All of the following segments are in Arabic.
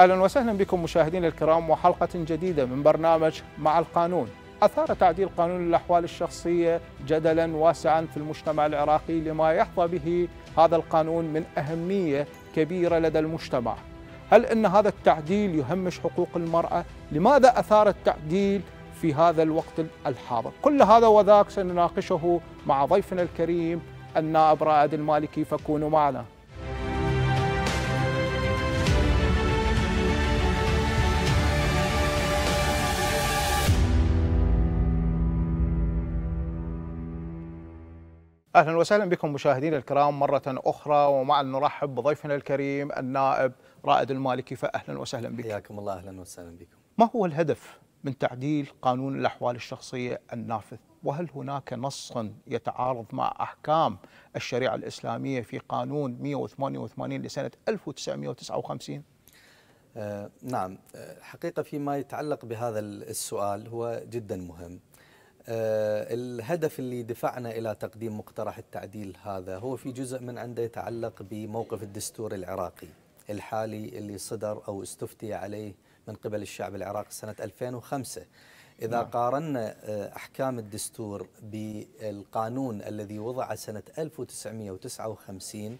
اهلا وسهلا بكم مشاهدينا الكرام وحلقه جديده من برنامج مع القانون. اثار تعديل قانون الاحوال الشخصيه جدلا واسعا في المجتمع العراقي لما يحظى به هذا القانون من اهميه كبيره لدى المجتمع. هل ان هذا التعديل يهمش حقوق المراه؟ لماذا اثار التعديل في هذا الوقت الحاضر؟ كل هذا وذاك سنناقشه مع ضيفنا الكريم النائب رائد المالكي فكونوا معنا. اهلا وسهلا بكم مشاهدينا الكرام مره اخرى ومع نرحب بضيفنا الكريم النائب رائد المالكي فاهلا وسهلا بك. حياكم الله اهلا وسهلا بكم. ما هو الهدف من تعديل قانون الاحوال الشخصيه النافذ؟ وهل هناك نص يتعارض مع احكام الشريعه الاسلاميه في قانون 188 لسنه 1959؟ آه نعم الحقيقه آه، فيما يتعلق بهذا السؤال هو جدا مهم. آه، الهدف اللي دفعنا إلى تقديم مقترح التعديل هذا هو في جزء من عنده يتعلق بموقف الدستور العراقي الحالي اللي صدر أو استفتي عليه من قبل الشعب العراقي سنة 2005 إذا نعم. قارنا آه، أحكام الدستور بالقانون الذي وضع سنة 1959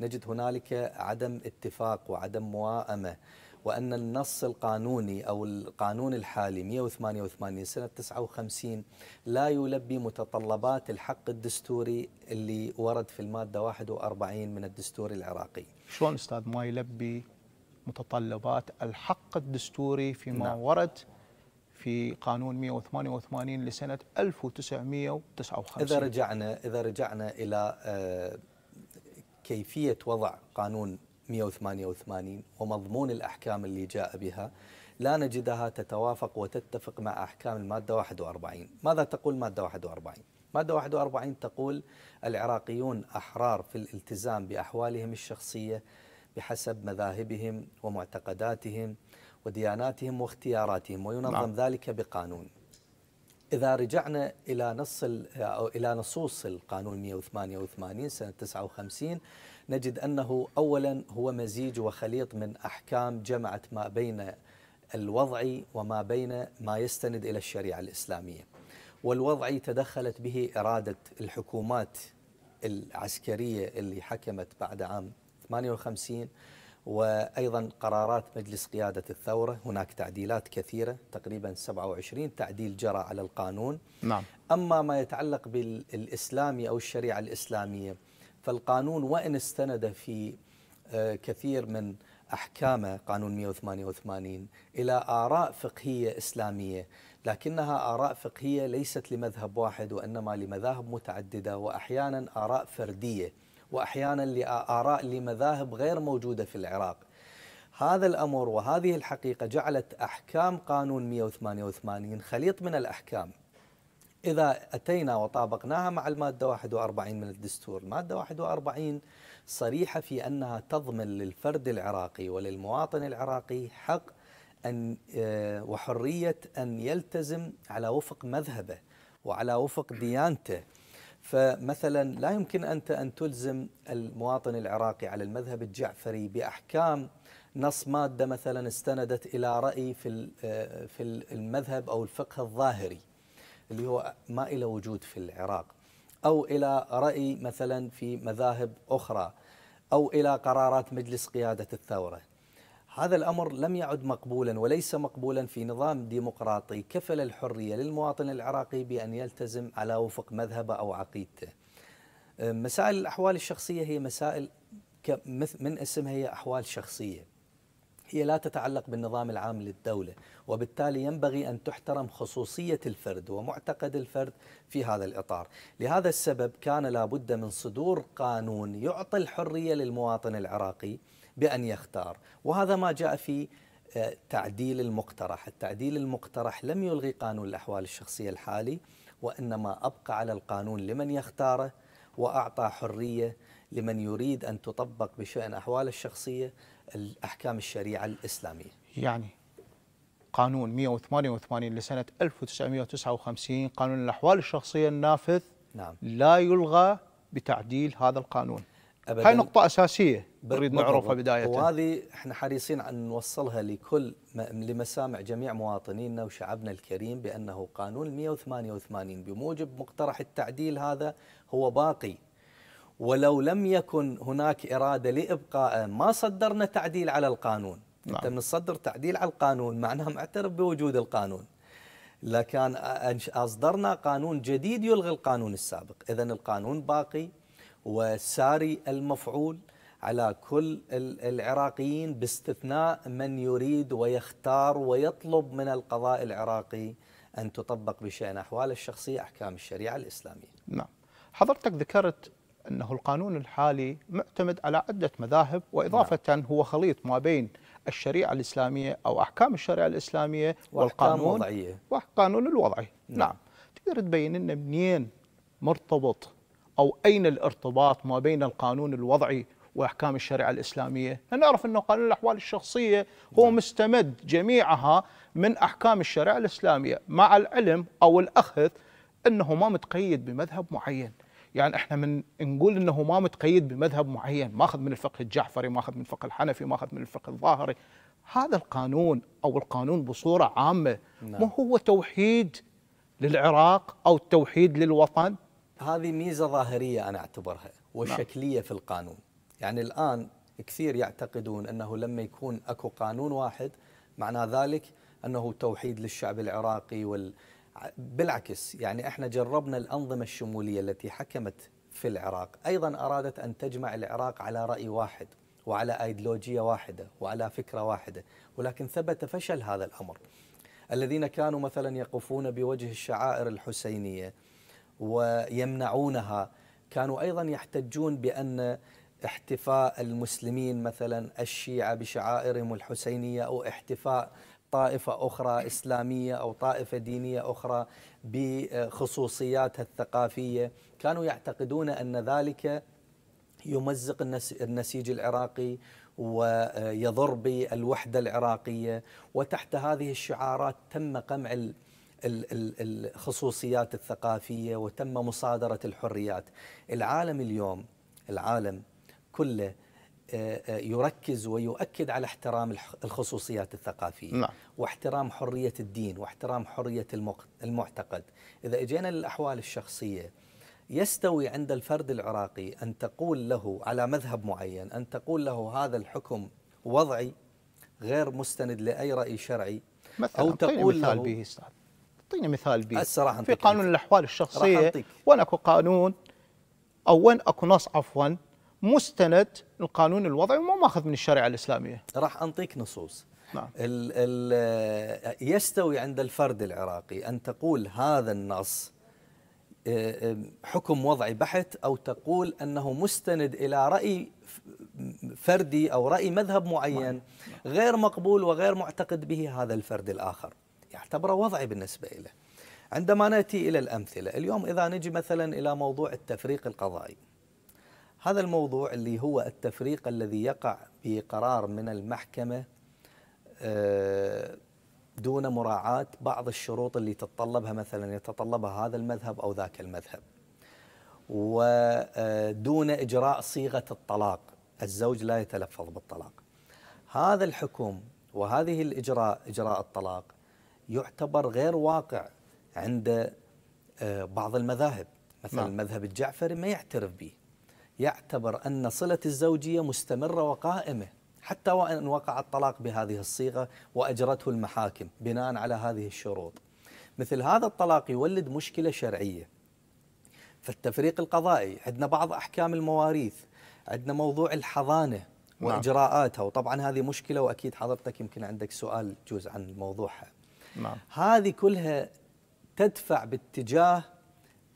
نجد هنالك عدم اتفاق وعدم موائمة وأن النص القانوني أو القانون الحالي 188 سنة 59 لا يلبي متطلبات الحق الدستوري اللي ورد في المادة 41 من الدستور العراقي شلون أستاذ ما يلبي متطلبات الحق الدستوري فيما نعم. ورد في قانون 188 لسنة 1959 إذا رجعنا إذا رجعنا إلى آه، كيفية وضع قانون 188 ومضمون الأحكام اللي جاء بها لا نجدها تتوافق وتتفق مع أحكام المادة 41 ماذا تقول مادة 41؟ مادة 41 تقول العراقيون أحرار في الالتزام بأحوالهم الشخصية بحسب مذاهبهم ومعتقداتهم ودياناتهم واختياراتهم وينظم نعم. ذلك بقانون إذا رجعنا إلى نص إلى نصوص القانون 188 سنة 59 نجد أنه أولا هو مزيج وخليط من أحكام جمعت ما بين الوضعي وما بين ما يستند إلى الشريعة الإسلامية والوضعي تدخلت به إرادة الحكومات العسكرية اللي حكمت بعد عام 58 وأيضا قرارات مجلس قيادة الثورة هناك تعديلات كثيرة تقريبا 27 تعديل جرى على القانون نعم. أما ما يتعلق بالإسلامي أو الشريعة الإسلامية فالقانون وإن استند في آه، كثير من أحكامه قانون 188 إلى آراء فقهية إسلامية لكنها آراء فقهية ليست لمذهب واحد وإنما لمذاهب متعددة وأحيانا آراء فردية وأحيانا لآراء لمذاهب غير موجودة في العراق هذا الأمر وهذه الحقيقة جعلت أحكام قانون 188 خليط من الأحكام إذا أتينا وطابقناها مع المادة 41 من الدستور المادة 41 صريحة في أنها تضمن للفرد العراقي وللمواطن العراقي حق أن آه، وحرية أن يلتزم على وفق مذهبه وعلى وفق ديانته فمثلا لا يمكن أنت أن تلزم المواطن العراقي على المذهب الجعفري بأحكام نص مادة مثلا استندت إلى رأي في آه، المذهب أو الفقه الظاهري اللي هو ما إلى وجود في العراق أو إلى رأي مثلا في مذاهب أخرى أو إلى قرارات مجلس قيادة الثورة هذا الأمر لم يعد مقبولا وليس مقبولا في نظام ديمقراطي كفل الحرية للمواطن العراقي بأن يلتزم على وفق مذهبه أو عقيدته مسائل الأحوال الشخصية هي مسائل من اسمها هي أحوال شخصية هي لا تتعلق بالنظام العام للدولة وبالتالي ينبغي أن تحترم خصوصية الفرد ومعتقد الفرد في هذا الإطار لهذا السبب كان لابد من صدور قانون يعطي الحرية للمواطن العراقي بأن يختار وهذا ما جاء في آه، تعديل المقترح التعديل المقترح لم يلغي قانون الأحوال الشخصية الحالي وإنما أبقى على القانون لمن يختاره وأعطى حرية لمن يريد أن تطبق بشأن أحواله الشخصية الأحكام الشريعة الإسلامية يعني قانون 188 لسنة 1959 قانون الأحوال الشخصية النافذ نعم. لا يلغى بتعديل هذا القانون أبداً هاي نقطة أساسية نريد نعرفها بداية وهذه احنا حريصين أن نوصلها لكل لمسامع جميع مواطنينا وشعبنا الكريم بأنه قانون 188 بموجب مقترح التعديل هذا هو باقي ولو لم يكن هناك إرادة لإبقائه ما صدرنا تعديل على القانون نعم. أنت من تعديل على القانون معناه معترف بوجود القانون لكان أصدرنا قانون جديد يلغي القانون السابق إذا القانون باقي وساري المفعول على كل العراقيين باستثناء من يريد ويختار ويطلب من القضاء العراقي أن تطبق بشأن أحوال الشخصية أحكام الشريعة الإسلامية نعم حضرتك ذكرت أنه القانون الحالي معتمد على عدة مذاهب وإضافة نعم. هو خليط ما بين الشريعة الإسلامية أو أحكام الشريعة الإسلامية والقانون وضعية. والقانون الوضعي نعم, نعم. تقدر تبين لنا منين مرتبط أو أين الارتباط ما بين القانون الوضعي واحكام الشريعه الاسلاميه، نعرف انه قانون الاحوال الشخصيه هو نعم. مستمد جميعها من احكام الشريعه الاسلاميه، مع العلم او الاخذ انه ما متقيد بمذهب معين، يعني احنا من نقول انه ما متقيد بمذهب معين ماخذ من الفقه الجعفري ماخذ من الفقه الحنفي ماخذ من الفقه الظاهري هذا القانون او القانون بصوره عامه ما نعم. هو توحيد للعراق او التوحيد للوطن هذه ميزه ظاهريه انا اعتبرها وشكليه نعم. في القانون يعني الان كثير يعتقدون انه لما يكون اكو قانون واحد معنى ذلك انه توحيد للشعب العراقي وال بالعكس يعني احنا جربنا الانظمه الشموليه التي حكمت في العراق ايضا ارادت ان تجمع العراق على راي واحد وعلى ايديولوجيه واحده وعلى فكره واحده ولكن ثبت فشل هذا الامر الذين كانوا مثلا يقفون بوجه الشعائر الحسينيه ويمنعونها كانوا ايضا يحتجون بان احتفاء المسلمين مثلا الشيعه بشعائرهم الحسينيه او احتفاء طائفة أخرى إسلامية أو طائفة دينية أخرى بخصوصياتها الثقافية كانوا يعتقدون أن ذلك يمزق النسيج العراقي ويضر بالوحدة العراقية وتحت هذه الشعارات تم قمع الخصوصيات الثقافية وتم مصادرة الحريات العالم اليوم العالم كله آه، آه، يركز ويؤكد على احترام الخصوصيات الثقافية نعم. واحترام حرية الدين واحترام حرية المعتقد إذا أجينا للأحوال الشخصية يستوي عند الفرد العراقي أن تقول له على مذهب معين أن تقول له هذا الحكم وضعي غير مستند لأي رأي شرعي مثلا أو تقول مثال له به استاذ اعطيني مثال به الصراحة في قانون الاحوال الشخصيه وين اكو قانون او وين اكو نص عفوا مستند القانون الوضعي وما ماخذ من الشريعه الاسلاميه. راح انطيك نصوص. نعم. ال ال آه، يستوي عند الفرد العراقي ان تقول هذا النص آه، آه، حكم وضعي بحت او تقول انه مستند الى راي فردي او راي مذهب معين نعم. غير مقبول وغير معتقد به هذا الفرد الاخر يعتبره وضعي بالنسبه له. عندما ناتي الى الامثله، اليوم اذا نجي مثلا الى موضوع التفريق القضائي هذا الموضوع اللي هو التفريق الذي يقع بقرار من المحكمة آه، دون مراعاة بعض الشروط اللي تتطلبها مثلا يتطلبها هذا المذهب أو ذاك المذهب ودون آه، إجراء صيغة الطلاق الزوج لا يتلفظ بالطلاق هذا الحكم وهذه الإجراء إجراء الطلاق يعتبر غير واقع عند آه، بعض المذاهب مثلا المذهب نعم. الجعفري ما يعترف به يعتبر أن صلة الزوجية مستمرة وقائمة حتى وإن وقع الطلاق بهذه الصيغة وأجرته المحاكم بناء على هذه الشروط مثل هذا الطلاق يولد مشكلة شرعية في التفريق القضائي عندنا بعض أحكام المواريث عندنا موضوع الحضانة نعم. وإجراءاتها وطبعا هذه مشكلة وأكيد حضرتك يمكن عندك سؤال جوز عن موضوعها نعم. هذه كلها تدفع باتجاه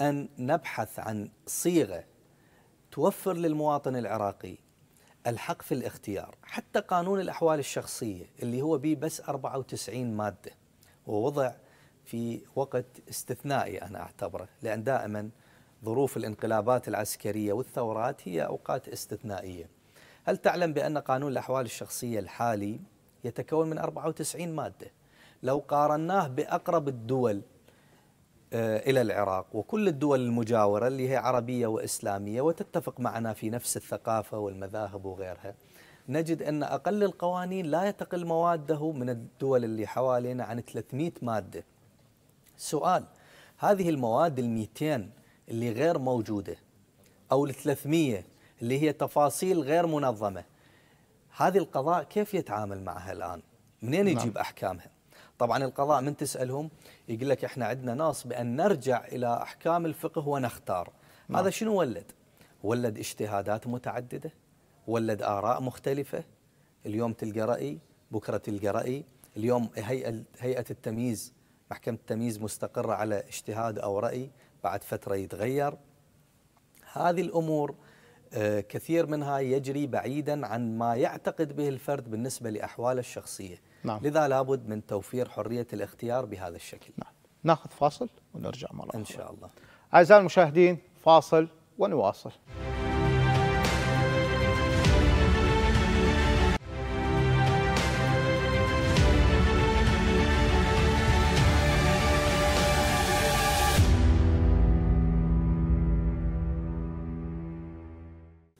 أن نبحث عن صيغة توفر للمواطن العراقي الحق في الاختيار حتى قانون الأحوال الشخصية اللي هو به بس 94 مادة ووضع في وقت استثنائي أنا أعتبره لأن دائما ظروف الانقلابات العسكرية والثورات هي أوقات استثنائية هل تعلم بأن قانون الأحوال الشخصية الحالي يتكون من 94 مادة لو قارناه بأقرب الدول آه، إلى العراق وكل الدول المجاورة اللي هي عربية وإسلامية وتتفق معنا في نفس الثقافة والمذاهب وغيرها نجد أن أقل القوانين لا يتقل مواده من الدول اللي حوالينا عن 300 مادة سؤال هذه المواد ال 200 اللي غير موجودة أو ال 300 اللي هي تفاصيل غير منظمة هذه القضاء كيف يتعامل معها الآن؟ منين يجيب نعم. أحكامها؟ طبعا القضاء من تسألهم يقول لك احنا عندنا ناس بان نرجع الى احكام الفقه ونختار نعم. هذا شنو ولد؟ ولد اجتهادات متعدده ولد اراء مختلفه اليوم تلقى راي بكره تلقى راي اليوم هيئه هيئه التمييز محكمه التمييز مستقره على اجتهاد او راي بعد فتره يتغير هذه الامور آه، كثير منها يجري بعيدا عن ما يعتقد به الفرد بالنسبه لاحواله الشخصيه نعم. لذا لابد من توفير حرية الاختيار بهذا الشكل نعم. ناخذ فاصل ونرجع مرة إن شاء الله أعزائي المشاهدين فاصل ونواصل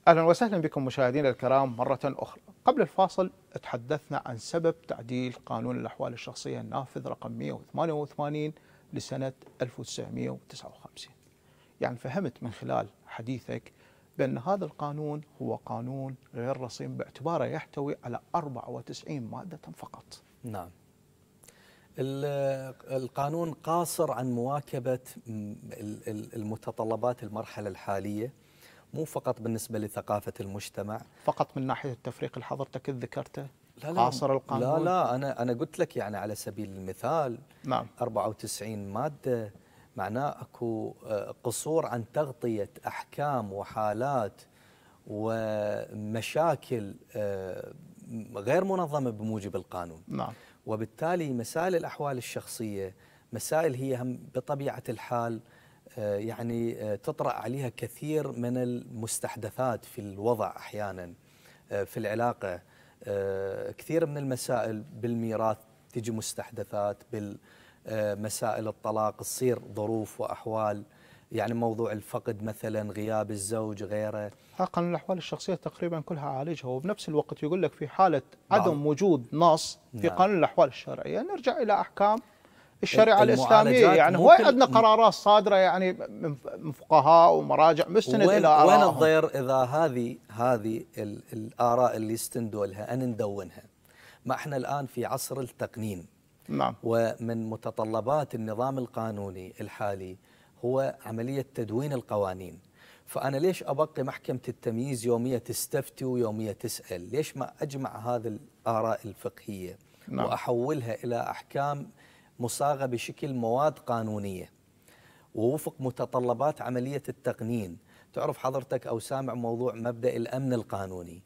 اهلا وسهلا بكم مشاهدينا الكرام مره اخرى. قبل الفاصل تحدثنا عن سبب تعديل قانون الاحوال الشخصيه النافذ رقم 188 لسنه 1959. يعني فهمت من خلال حديثك بان هذا القانون هو قانون غير رصين باعتباره يحتوي على 94 ماده فقط. نعم. القانون قاصر عن مواكبه المتطلبات المرحله الحاليه. مو فقط بالنسبة لثقافة المجتمع فقط من ناحية التفريق اللي حضرتك ذكرته لا لا قاصر القانون لا لا أنا أنا قلت لك يعني على سبيل المثال نعم 94 مادة معناه اكو آه، قصور عن تغطية أحكام وحالات ومشاكل آه، غير منظمة بموجب القانون نعم وبالتالي مسائل الأحوال الشخصية مسائل هي هم بطبيعة الحال آه، يعني آه، تطرأ عليها كثير من المستحدثات في الوضع أحيانا آه، في العلاقة كثير من المسائل بالميراث تجي مستحدثات بالمسائل الطلاق تصير ظروف وأحوال يعني موضوع الفقد مثلا غياب الزوج غيره قانون الاحوال الشخصيه تقريبا كلها عالجها وبنفس الوقت يقول لك في حاله عدم نعم. وجود نص في نعم. قانون الاحوال الشرعيه نرجع الى احكام الشريعه الاسلاميه يعني وين عندنا قرارات صادره يعني من فقهاء ومراجع مستند الى اراء وين الضير اذا هذه هذه الاراء اللي يستندوا لها ان ندونها ما احنا الان في عصر التقنين نعم ومن متطلبات النظام القانوني الحالي هو عمليه تدوين القوانين فأنا ليش أبقي محكمة التمييز يومية تستفتي ويومية تسأل ليش ما أجمع هذه الآراء الفقهية نعم. وأحولها إلى أحكام مصاغه بشكل مواد قانونيه ووفق متطلبات عمليه التقنين تعرف حضرتك او سامع موضوع مبدا الامن القانوني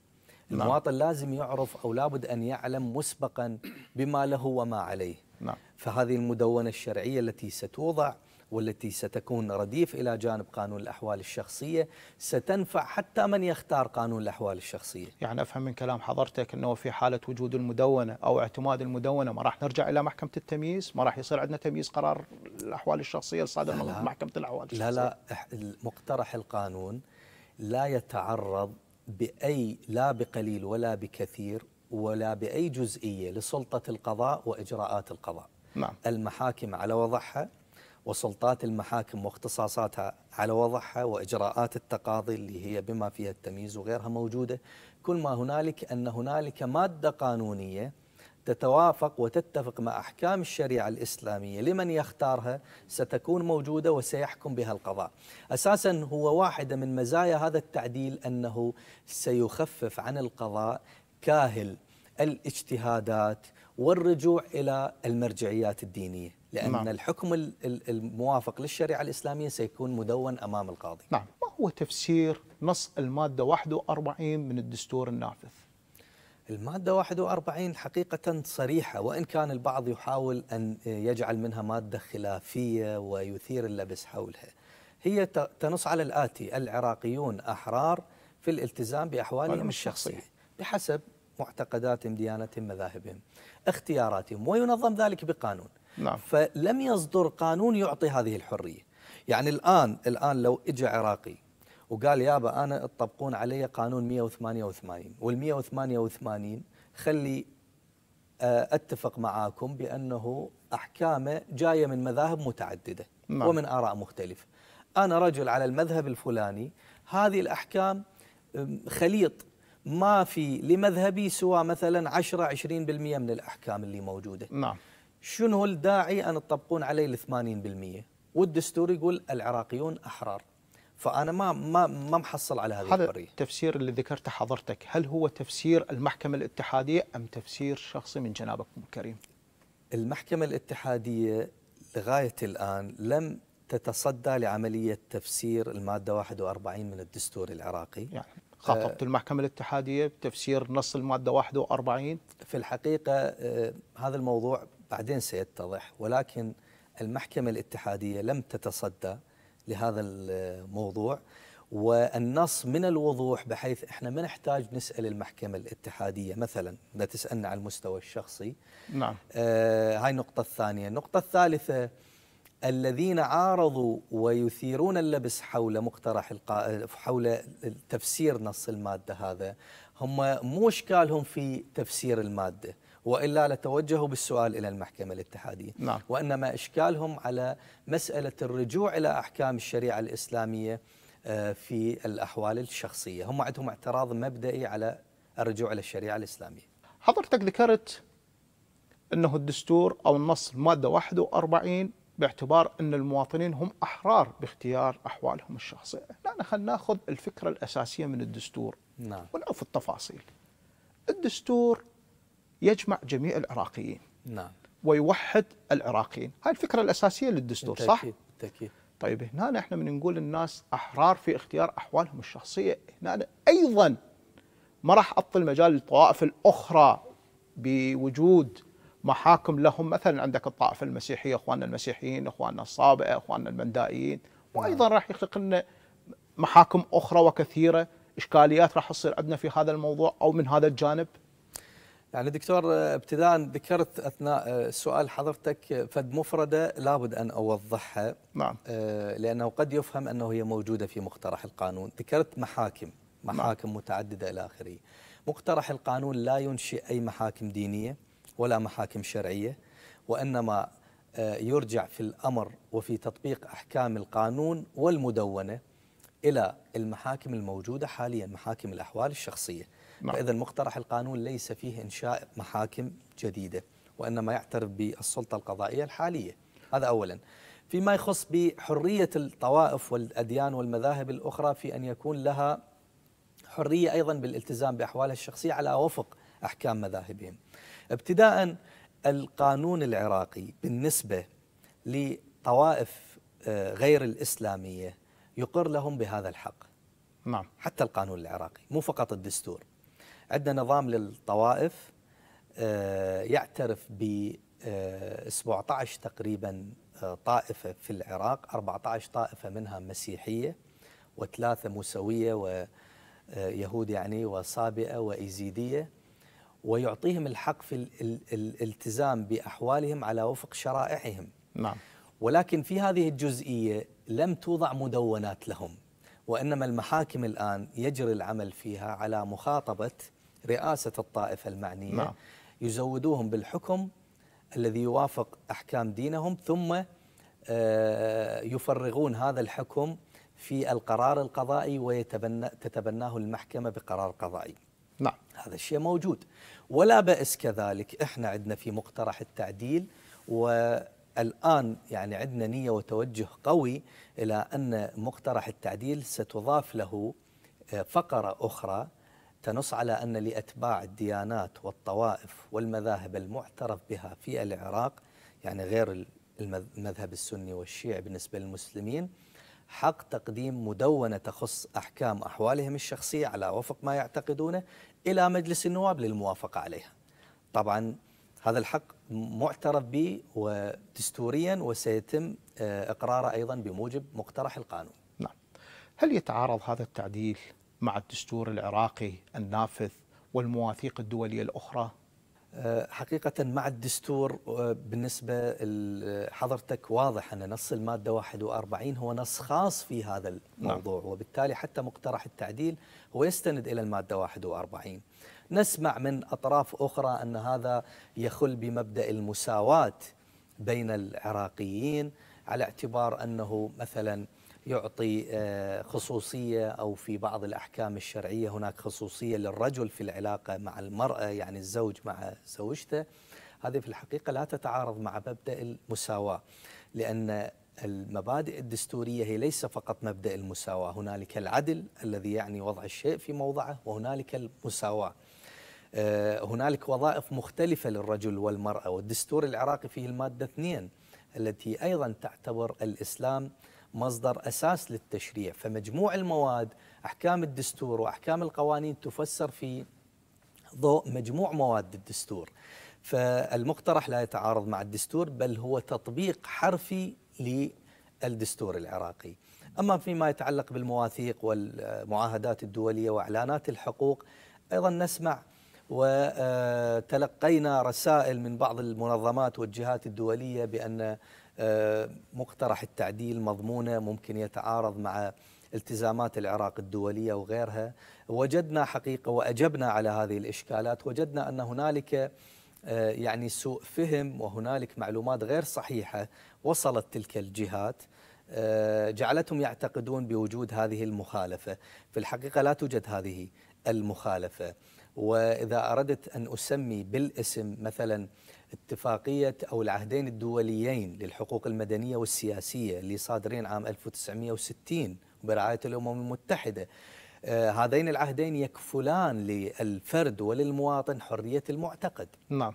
نعم. المواطن لازم يعرف او لابد ان يعلم مسبقا بما له وما عليه نعم. فهذه المدونه الشرعيه التي ستوضع والتي ستكون رديف إلى جانب قانون الأحوال الشخصية ستنفع حتى من يختار قانون الأحوال الشخصية يعني أفهم من كلام حضرتك أنه في حالة وجود المدونة أو اعتماد المدونة ما راح نرجع إلى محكمة التمييز ما راح يصير عندنا تمييز قرار الأحوال الشخصية الصادر من محكمة الأحوال الشخصية لا لا مقترح القانون لا يتعرض بأي لا بقليل ولا بكثير ولا بأي جزئية لسلطة القضاء وإجراءات القضاء نعم. المحاكم على وضعها وسلطات المحاكم واختصاصاتها على وضعها واجراءات التقاضي اللي هي بما فيها التمييز وغيرها موجوده كل ما هنالك ان هنالك ماده قانونيه تتوافق وتتفق مع احكام الشريعه الاسلاميه لمن يختارها ستكون موجوده وسيحكم بها القضاء. اساسا هو واحده من مزايا هذا التعديل انه سيخفف عن القضاء كاهل الاجتهادات والرجوع الى المرجعيات الدينيه. لأن نعم. الحكم الموافق للشريعة الإسلامية سيكون مدون أمام القاضي نعم ما هو تفسير نص المادة 41 من الدستور النافذ؟ المادة 41 حقيقة صريحة وإن كان البعض يحاول أن يجعل منها مادة خلافية ويثير اللبس حولها هي تنص على الآتي العراقيون أحرار في الالتزام بأحوالهم الشخصية بحسب معتقداتهم ديانتهم مذاهبهم اختياراتهم وينظم ذلك بقانون نعم. فلم يصدر قانون يعطي هذه الحرية يعني الآن الآن لو اجى عراقي وقال يابا أنا تطبقون علي قانون 188 وال 188 خلي آه، أتفق معاكم بأنه أحكامه جاية من مذاهب متعددة نعم. ومن آراء مختلفة أنا رجل على المذهب الفلاني هذه الأحكام خليط ما في لمذهبي سوى مثلا 10 20% من الأحكام اللي موجودة نعم شنو الداعي ان تطبقون علي ال 80% والدستور يقول العراقيون احرار فانا ما ما ما محصل على هذه هذا الحريه التفسير اللي ذكرته حضرتك هل هو تفسير المحكمه الاتحاديه ام تفسير شخصي من جنابكم الكريم المحكمه الاتحاديه لغايه الان لم تتصدى لعمليه تفسير الماده 41 من الدستور العراقي يعني خاطبت آه، المحكمة الاتحادية بتفسير نص المادة 41 في الحقيقة آه، هذا الموضوع بعدين سيتضح ولكن المحكمة الاتحادية لم تتصدى لهذا الموضوع والنص من الوضوح بحيث احنا ما نحتاج نسال المحكمه الاتحاديه مثلا اذا تسالنا على المستوى الشخصي نعم آه هاي النقطه الثانيه النقطه الثالثه الذين عارضوا ويثيرون اللبس حول مقترح القا... حول تفسير نص الماده هذا هم مو اشكالهم في تفسير الماده وإلا لتوجهوا بالسؤال إلى المحكمة الاتحادية نعم. وإنما إشكالهم على مسألة الرجوع إلى أحكام الشريعة الإسلامية آه، في الأحوال الشخصية هم عندهم اعتراض مبدئي على الرجوع الى الشريعه الإسلامية حضرتك ذكرت أنه الدستور أو النص المادة 41 باعتبار أن المواطنين هم أحرار باختيار أحوالهم الشخصية لا نحن نأخذ الفكرة الأساسية من الدستور نعم. ونعرف التفاصيل الدستور يجمع جميع العراقيين نعم ويوحد العراقيين هاي الفكرة الأساسية للدستور صح؟ بالتأكيد طيب هنا احنا من نقول الناس أحرار في اختيار أحوالهم الشخصية هنا أيضا ما راح أطل مجال للطوائف الأخرى بوجود محاكم لهم مثلا عندك الطائفة المسيحية إخواننا المسيحيين إخواننا الصابئة إخواننا المندائيين وأيضا نعم. راح يخلق لنا محاكم أخرى وكثيرة إشكاليات راح تصير عندنا في هذا الموضوع أو من هذا الجانب يعني دكتور آه، ابتداء ذكرت اثناء آه، سؤال حضرتك آه، فد مفرده لابد ان اوضحها نعم لانه قد يفهم انه هي موجوده في مقترح القانون، ذكرت محاكم نعم. محاكم نعم. متعدده الى اخره. مقترح القانون لا ينشئ اي محاكم دينيه ولا محاكم شرعيه وانما يرجع في الامر وفي تطبيق احكام القانون والمدونه الى المحاكم الموجوده حاليا محاكم الاحوال الشخصيه. نعم. فإذا مقترح القانون ليس فيه إنشاء محاكم جديدة وإنما يعترف بالسلطة القضائية الحالية هذا أولا فيما يخص بحرية الطوائف والأديان والمذاهب الأخرى في أن يكون لها حرية أيضا بالالتزام بأحوالها الشخصية على وفق أحكام مذاهبهم ابتداء القانون العراقي بالنسبة لطوائف آه، غير الإسلامية يقر لهم بهذا الحق نعم حتى القانون العراقي مو فقط الدستور عندنا نظام للطوائف آه، يعترف ب 17 آه، تقريبا آه، طائفة في العراق 14 طائفة منها مسيحية وثلاثة موسوية ويهود يعني وصابئة وإيزيدية ويعطيهم الحق في الالتزام بأحوالهم على وفق شرائعهم نعم ولكن في هذه الجزئية لم توضع مدونات لهم وإنما المحاكم الآن يجري العمل فيها على مخاطبة رئاسة الطائفة المعنية نعم. يزودوهم بالحكم الذي يوافق أحكام دينهم ثم آه، يفرغون هذا الحكم في القرار القضائي وتتبناه المحكمة بقرار قضائي نعم هذا الشيء موجود ولا بأس كذلك احنا عندنا في مقترح التعديل والآن يعني عندنا نية وتوجه قوي إلى أن مقترح التعديل ستضاف له آه، فقرة أخرى تنص على أن لأتباع الديانات والطوائف والمذاهب المعترف بها في العراق يعني غير المذهب السني والشيعي بالنسبة للمسلمين حق تقديم مدونة تخص أحكام أحوالهم الشخصية على وفق ما يعتقدونه إلى مجلس النواب للموافقة عليها طبعا هذا الحق معترف به ودستوريا وسيتم آه، إقراره أيضا بموجب مقترح القانون نعم هل يتعارض هذا التعديل مع الدستور العراقي النافذ والمواثيق الدولية الأخرى أه، حقيقة مع الدستور أه، بالنسبة حضرتك واضح أن نص المادة 41 هو نص خاص في هذا نعم. الموضوع نعم. وبالتالي حتى مقترح التعديل هو يستند إلى المادة 41 نسمع من أطراف أخرى أن هذا يخل بمبدأ المساواة بين العراقيين على اعتبار أنه مثلاً يعطي آه، خصوصية أو في بعض الأحكام الشرعية هناك خصوصية للرجل في العلاقة مع المرأة يعني الزوج مع زوجته هذه في الحقيقة لا تتعارض مع مبدأ المساواة لأن المبادئ الدستورية هي ليس فقط مبدأ المساواة هنالك العدل الذي يعني وضع الشيء في موضعه وهنالك المساواة آه، هنالك وظائف مختلفة للرجل والمرأة والدستور العراقي فيه المادة اثنين التي أيضا تعتبر الإسلام مصدر أساس للتشريع فمجموع المواد أحكام الدستور وأحكام القوانين تفسر في ضوء مجموع مواد الدستور فالمقترح لا يتعارض مع الدستور بل هو تطبيق حرفي للدستور العراقي أما فيما يتعلق بالمواثيق والمعاهدات الدولية وإعلانات الحقوق أيضا نسمع وتلقينا رسائل من بعض المنظمات والجهات الدولية بأن آه، مقترح التعديل مضمونه ممكن يتعارض مع التزامات العراق الدوليه وغيرها وجدنا حقيقه واجبنا على هذه الاشكالات وجدنا ان هنالك آه، يعني سوء فهم وهنالك معلومات غير صحيحه وصلت تلك الجهات آه، جعلتهم يعتقدون بوجود هذه المخالفه في الحقيقه لا توجد هذه المخالفه واذا اردت ان اسمي بالاسم مثلا اتفاقيه او العهدين الدوليين للحقوق المدنيه والسياسيه اللي صادرين عام 1960 برعايه الامم المتحده آه، هذين العهدين يكفلان للفرد وللمواطن حريه المعتقد نعم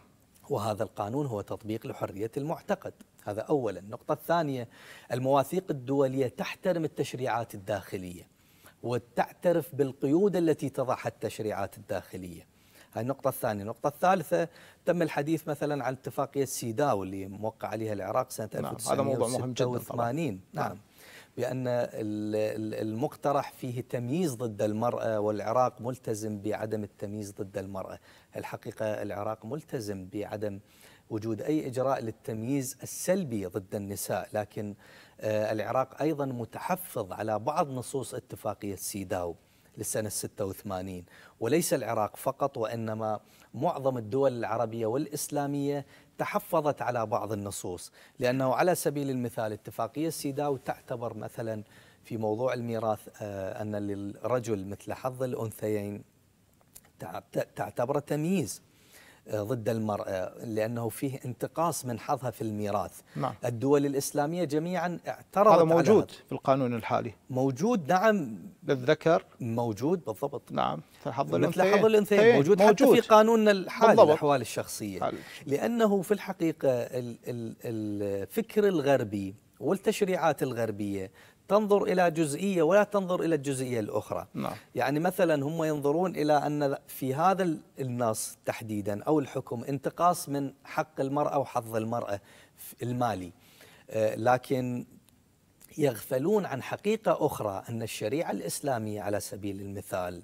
وهذا القانون هو تطبيق لحريه المعتقد هذا اولا النقطه الثانيه المواثيق الدوليه تحترم التشريعات الداخليه وتعترف بالقيود التي تضعها التشريعات الداخلية هاي النقطة الثانية النقطة الثالثة تم الحديث مثلا عن اتفاقية سيداو اللي موقع عليها العراق سنة نعم. 1986 نعم. نعم بأن المقترح فيه تمييز ضد المرأة والعراق ملتزم بعدم التمييز ضد المرأة الحقيقة العراق ملتزم بعدم وجود أي إجراء للتمييز السلبي ضد النساء لكن آه، العراق أيضا متحفظ على بعض نصوص اتفاقية سيداو للسنة 86 وليس العراق فقط وإنما معظم الدول العربية والإسلامية تحفظت على بعض النصوص لأنه على سبيل المثال اتفاقية سيداو تعتبر مثلا في موضوع الميراث آه، أن للرجل مثل حظ الأنثيين تعتبر تمييز ضد المرأة لأنه فيه انتقاص من حظها في الميراث نعم. الدول الإسلامية جميعا اعترضت هذا موجود على في القانون الحالي موجود نعم للذكر موجود بالضبط نعم في حظ مثل حظ الأنثيين موجود, إيه، موجود حتى في قانوننا الحالي بالضبط. الأحوال الشخصية حالي. لأنه في الحقيقة الفكر الغربي والتشريعات الغربية تنظر إلى جزئية ولا تنظر إلى الجزئية الأخرى نعم. يعني مثلا هم ينظرون إلى أن في هذا النص تحديدا أو الحكم انتقاص من حق المرأة وحظ المرأة المالي آه، لكن يغفلون عن حقيقة أخرى أن الشريعة الإسلامية على سبيل المثال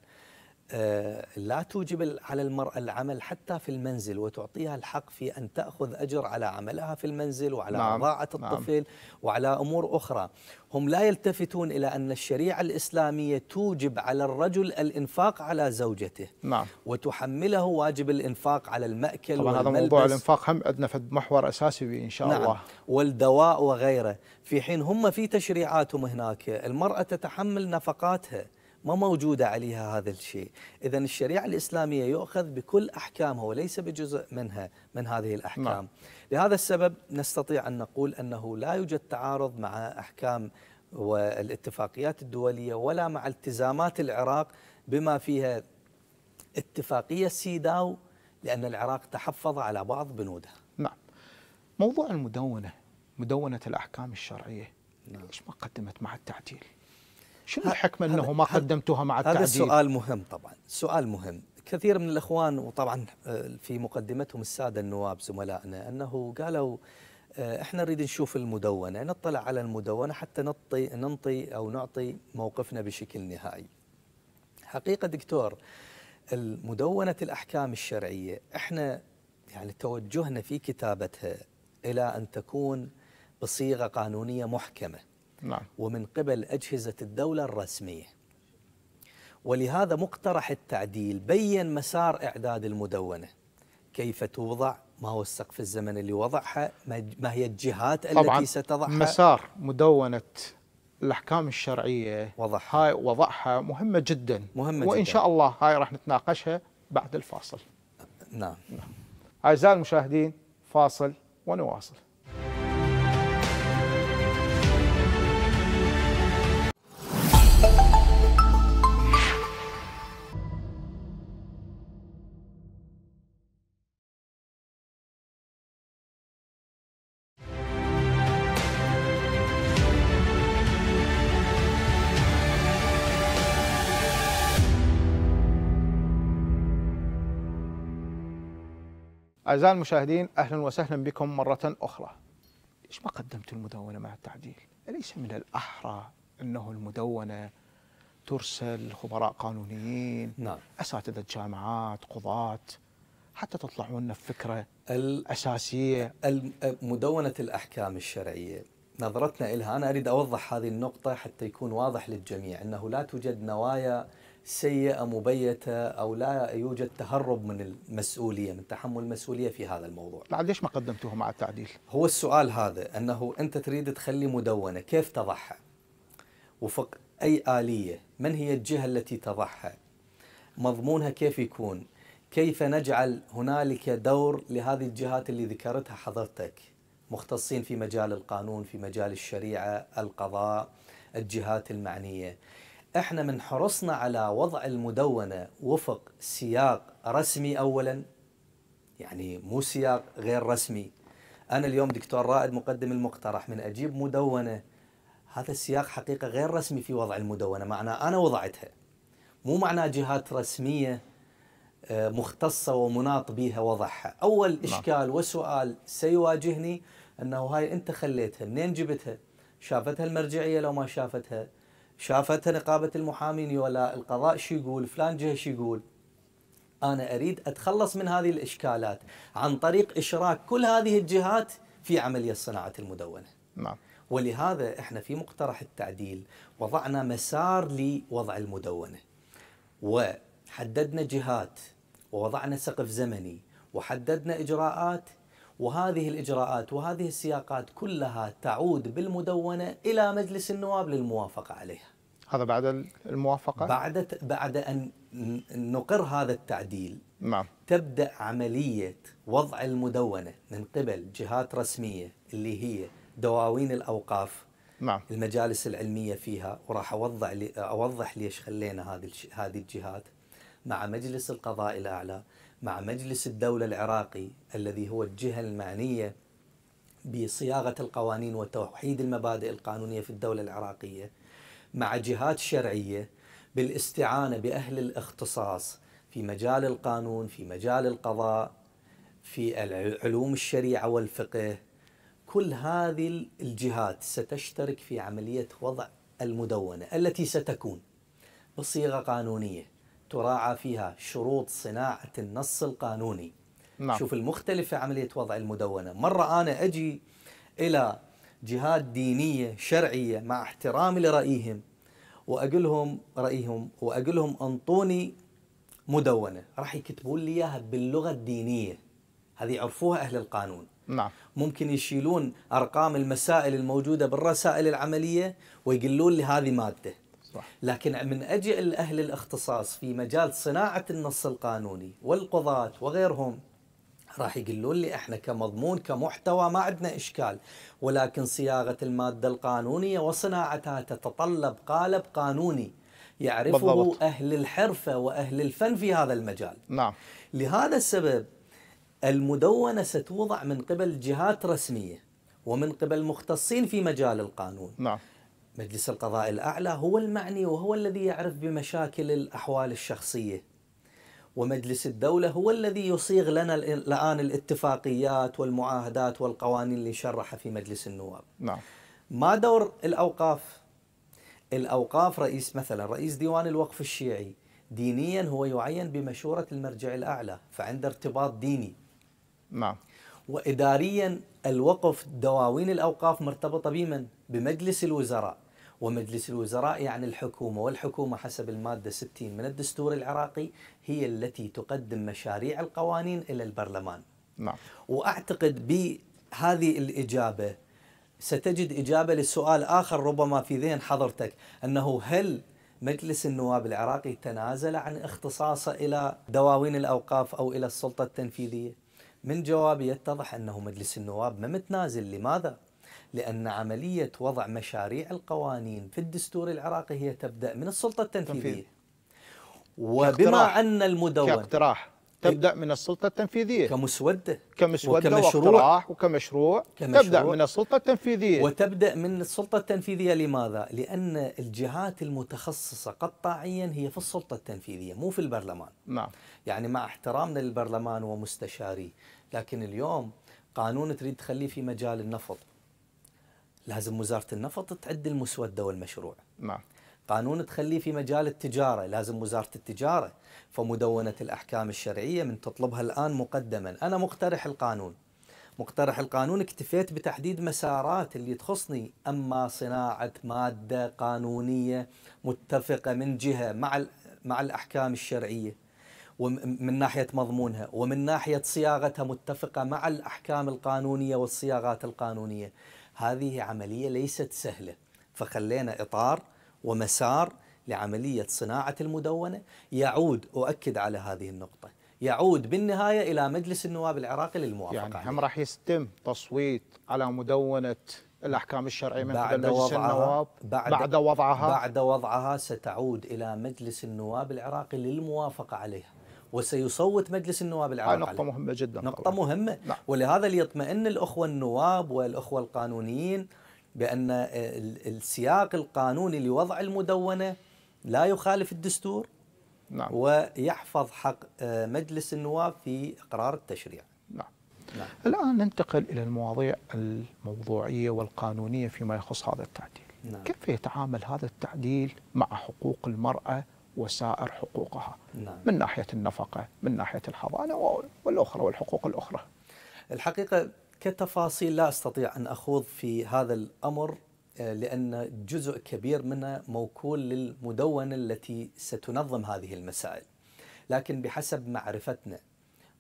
آه، لا توجب على المرأة العمل حتى في المنزل وتعطيها الحق في أن تأخذ أجر على عملها في المنزل وعلى نعم رضاعة نعم. الطفل نعم وعلى أمور أخرى هم لا يلتفتون إلى أن الشريعة الإسلامية توجب على الرجل الإنفاق على زوجته نعم وتحمله واجب الإنفاق على المأكل طبعا هذا موضوع الإنفاق هم عندنا في محور أساسي إن شاء نعم الله والدواء وغيره في حين هم في تشريعاتهم هناك المرأة تتحمل نفقاتها ما موجودة عليها هذا الشيء إذا الشريعة الإسلامية يؤخذ بكل أحكامها وليس بجزء منها من هذه الأحكام نعم. لهذا السبب نستطيع أن نقول أنه لا يوجد تعارض مع أحكام والاتفاقيات الدولية ولا مع التزامات العراق بما فيها اتفاقية سيداو لأن العراق تحفظ على بعض بنوده نعم موضوع المدونة مدونة الأحكام الشرعية نعم. ليش ما قدمت مع التعديل شنو الحكمة أنه ما قدمتوها مع التعديل؟ هذا سؤال مهم طبعا سؤال مهم كثير من الإخوان وطبعا آه، في مقدمتهم السادة النواب زملائنا أنه قالوا آه، احنا نريد نشوف المدونة نطلع على المدونة حتى نطي ننطي أو نعطي موقفنا بشكل نهائي حقيقة دكتور مدونة الأحكام الشرعية احنا يعني توجهنا في كتابتها إلى أن تكون بصيغة قانونية محكمة نعم. ومن قبل أجهزة الدولة الرسمية ولهذا مقترح التعديل بين مسار إعداد المدونة كيف توضع ما هو السقف الزمني اللي وضعها ما هي الجهات التي ستضعها مسار مدونة الأحكام الشرعية وضعها هاي وضعها مهمة جدا مهمة وإن جداً. شاء الله هاي راح نتناقشها بعد الفاصل نعم, نعم. أعزائي المشاهدين فاصل ونواصل أعزائي المشاهدين أهلا وسهلا بكم مرة أخرى ليش ما قدمت المدونة مع التعديل؟ أليس من الأحرى أنه المدونة ترسل خبراء قانونيين نعم. أساتذة جامعات قضاة حتى تطلعون لنا فكرة الأساسية مدونة الأحكام الشرعية نظرتنا إلها أنا أريد أوضح هذه النقطة حتى يكون واضح للجميع أنه لا توجد نوايا سيئة مبيتة أو لا يوجد تهرب من المسؤولية من تحمل المسؤولية في هذا الموضوع ليش ما قدمته مع التعديل؟ هو السؤال هذا أنه أنت تريد تخلي مدونة كيف تضعها؟ وفق أي آلية؟ من هي الجهة التي تضعها؟ مضمونها كيف يكون؟ كيف نجعل هنالك دور لهذه الجهات اللي ذكرتها حضرتك مختصين في مجال القانون في مجال الشريعة القضاء الجهات المعنية احنا من حرصنا على وضع المدونة وفق سياق رسمي أولا يعني مو سياق غير رسمي أنا اليوم دكتور رائد مقدم المقترح من أجيب مدونة هذا السياق حقيقة غير رسمي في وضع المدونة معناه أنا وضعتها مو معناه جهات رسمية آه، مختصة ومناط بها وضعها أول نعم. إشكال وسؤال سيواجهني أنه هاي أنت خليتها منين جبتها شافتها المرجعية لو ما شافتها شافتها نقابه المحامين ولا القضاء شو يقول فلان جهه شو يقول انا اريد اتخلص من هذه الاشكالات عن طريق اشراك كل هذه الجهات في عمليه صناعه المدونه نعم ولهذا احنا في مقترح التعديل وضعنا مسار لوضع المدونه وحددنا جهات ووضعنا سقف زمني وحددنا اجراءات وهذه الإجراءات وهذه السياقات كلها تعود بالمدونة إلى مجلس النواب للموافقة عليها هذا بعد الموافقة؟ بعد بعد أن نقر هذا التعديل نعم تبدأ عملية وضع المدونة من قبل جهات رسمية اللي هي دواوين الأوقاف نعم المجالس العلمية فيها وراح أوضح لي أوضح ليش خلينا هذه هذه الجهات مع مجلس القضاء الأعلى مع مجلس الدولة العراقي الذي هو الجهة المعنية بصياغة القوانين وتوحيد المبادئ القانونية في الدولة العراقية مع جهات شرعية بالاستعانة بأهل الاختصاص في مجال القانون في مجال القضاء في علوم الشريعة والفقه كل هذه الجهات ستشترك في عملية وضع المدونة التي ستكون بصيغة قانونية تراعى فيها شروط صناعة النص القانوني نعم. شوف المختلف في عملية وضع المدونة مرة أنا أجي إلى جهات دينية شرعية مع احترامي لرأيهم وأقول لهم رأيهم وأقول لهم أنطوني مدونة راح يكتبون لي إياها باللغة الدينية هذه يعرفوها أهل القانون نعم. ممكن يشيلون أرقام المسائل الموجودة بالرسائل العملية ويقولون لي هذه مادة صح. لكن من أجل أهل الاختصاص في مجال صناعة النص القانوني والقضاة وغيرهم راح يقولون لي احنا كمضمون كمحتوى ما عندنا اشكال ولكن صياغه الماده القانونيه وصناعتها تتطلب قالب قانوني يعرفه بالضبط. اهل الحرفه واهل الفن في هذا المجال. نعم. لهذا السبب المدونه ستوضع من قبل جهات رسميه ومن قبل مختصين في مجال القانون. نعم. مجلس القضاء الأعلى هو المعني وهو الذي يعرف بمشاكل الأحوال الشخصية ومجلس الدولة هو الذي يصيغ لنا الآن الاتفاقيات والمعاهدات والقوانين اللي شرحها في مجلس النواب نعم. ما دور الأوقاف؟ الأوقاف رئيس مثلا رئيس ديوان الوقف الشيعي دينيا هو يعين بمشورة المرجع الأعلى فعنده ارتباط ديني نعم وإداريا الوقف دواوين الأوقاف مرتبطة بمن؟ بمجلس الوزراء ومجلس الوزراء يعني الحكومة والحكومة حسب المادة 60 من الدستور العراقي هي التي تقدم مشاريع القوانين إلى البرلمان نعم. وأعتقد بهذه الإجابة ستجد إجابة لسؤال آخر ربما في ذهن حضرتك أنه هل مجلس النواب العراقي تنازل عن اختصاصه إلى دواوين الأوقاف أو إلى السلطة التنفيذية من جوابي يتضح أنه مجلس النواب ما متنازل لماذا؟ لأن عملية وضع مشاريع القوانين في الدستور العراقي هي تبدأ من السلطة التنفيذية وبما أن المدونة كاقتراح تبدا إيه؟ من السلطه التنفيذيه كمسوده كمسوده وكمشروع وكمشروع تبدا من السلطه التنفيذيه وتبدا من السلطه التنفيذيه لماذا؟ لان الجهات المتخصصه قطاعيا هي في السلطه التنفيذيه مو في البرلمان نعم يعني مع احترامنا للبرلمان ومستشاريه لكن اليوم قانون تريد تخليه في مجال النفط لازم وزاره النفط تعد المسوده والمشروع نعم قانون تخليه في مجال التجاره لازم وزاره التجاره فمدونه الاحكام الشرعيه من تطلبها الان مقدما انا مقترح القانون مقترح القانون اكتفيت بتحديد مسارات اللي تخصني اما صناعه ماده قانونيه متفقه من جهه مع مع الاحكام الشرعيه ومن ناحيه مضمونها ومن ناحيه صياغتها متفقه مع الاحكام القانونيه والصياغات القانونيه هذه عملية ليست سهلة فخلينا إطار ومسار لعملية صناعة المدونة يعود أؤكد على هذه النقطة يعود بالنهاية إلى مجلس النواب العراقي للموافقة يعني هم راح يتم تصويت على مدونة الأحكام الشرعية من بعد مجلس وضعها النواب بعد, بعد وضعها بعد وضعها ستعود إلى مجلس النواب العراقي للموافقة عليها وسيصوت مجلس النواب العراقي نقطة مهمة جدا نقطة طبعا. مهمة نعم. ولهذا ليطمئن الأخوة النواب والأخوة القانونيين بأن السياق القانوني لوضع المدونة لا يخالف الدستور نعم. ويحفظ حق آه، مجلس النواب في إقرار التشريع نعم. نعم. الآن ننتقل إلى المواضيع الموضوعية والقانونية فيما يخص هذا التعديل نعم. كيف يتعامل هذا التعديل مع حقوق المرأة وسائر حقوقها نعم. من ناحية النفقة من ناحية الحضانة والأخرى والحقوق الأخرى الحقيقة كتفاصيل لا أستطيع أن أخوض في هذا الأمر آه، لأن جزء كبير منه موكول للمدونة التي ستنظم هذه المسائل لكن بحسب معرفتنا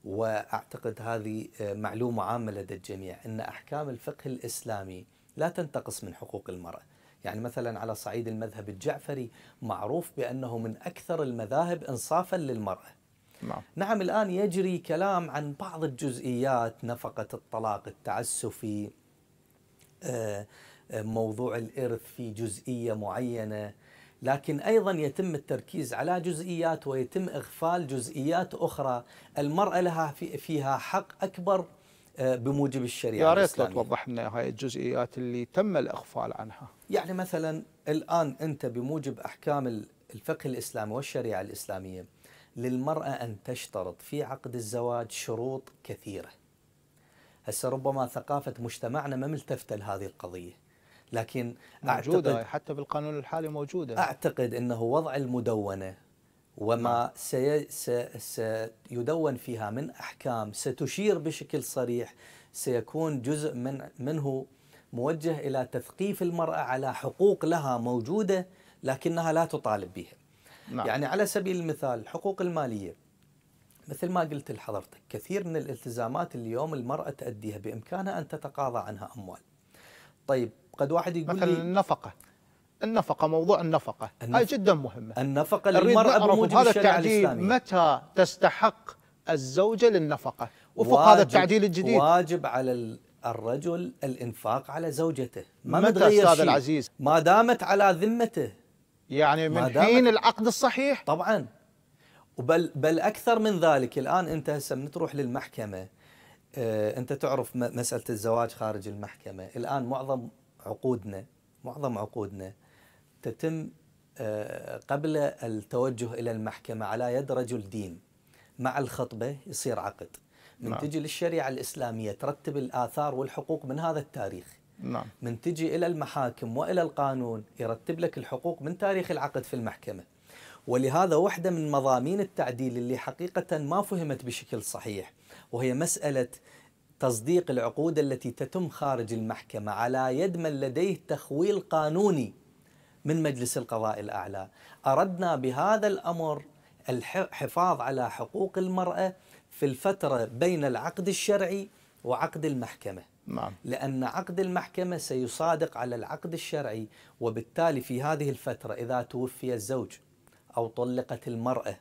وأعتقد هذه آه، معلومة عامة لدى الجميع أن أحكام الفقه الإسلامي لا تنتقص من حقوق المرأة يعني مثلا على صعيد المذهب الجعفري معروف بأنه من أكثر المذاهب إنصافا للمرأة نعم. نعم الآن يجري كلام عن بعض الجزئيات نفقة الطلاق التعسفي آه، آه، موضوع الإرث في جزئية معينة لكن أيضا يتم التركيز على جزئيات ويتم إغفال جزئيات أخرى المرأة لها فيها حق أكبر آه، بموجب الشريعه يا ريت لو توضح لنا هاي الجزئيات اللي تم الاغفال عنها يعني مثلا الان انت بموجب احكام الفقه الاسلامي والشريعه الاسلاميه للمراه ان تشترط في عقد الزواج شروط كثيره هسه ربما ثقافه مجتمعنا ما ملتفته لهذه القضيه لكن موجودة أعتقد حتى بالقانون الحالي موجودة أعتقد أنه وضع المدونة وما نعم. سي سيدون فيها من أحكام ستشير بشكل صريح سيكون جزء من منه موجه إلى تثقيف المرأة على حقوق لها موجودة لكنها لا تطالب بها نعم. يعني على سبيل المثال الحقوق المالية مثل ما قلت لحضرتك كثير من الالتزامات اليوم المرأة تؤديها بإمكانها أن تتقاضى عنها أموال طيب قد واحد يقول لي النفقة النفقة موضوع النفقة النف... هاي جدا مهمة النفقة للمرأة بموجب هذا التعديل متى تستحق الزوجة للنفقة وفق هذا التعديل الجديد واجب على الرجل الإنفاق على زوجته ما متى أستاذ العزيز ما دامت على ذمته يعني من حين العقد الصحيح طبعا وبل بل اكثر من ذلك الان انت هسه من تروح للمحكمه اه انت تعرف مساله الزواج خارج المحكمه الان معظم عقودنا معظم عقودنا تتم آه، قبل التوجه الى المحكمه على يد رجل دين مع الخطبه يصير عقد من نعم. تجي للشريعه الاسلاميه ترتب الاثار والحقوق من هذا التاريخ نعم. من تجي الى المحاكم والى القانون يرتب لك الحقوق من تاريخ العقد في المحكمه ولهذا واحده من مضامين التعديل اللي حقيقه ما فهمت بشكل صحيح وهي مساله تصديق العقود التي تتم خارج المحكمه على يد من لديه تخويل قانوني من مجلس القضاء الاعلى اردنا بهذا الامر الحفاظ على حقوق المراه في الفتره بين العقد الشرعي وعقد المحكمه نعم. لأن عقد المحكمة سيصادق على العقد الشرعي وبالتالي في هذه الفترة إذا توفي الزوج أو طلقت المرأة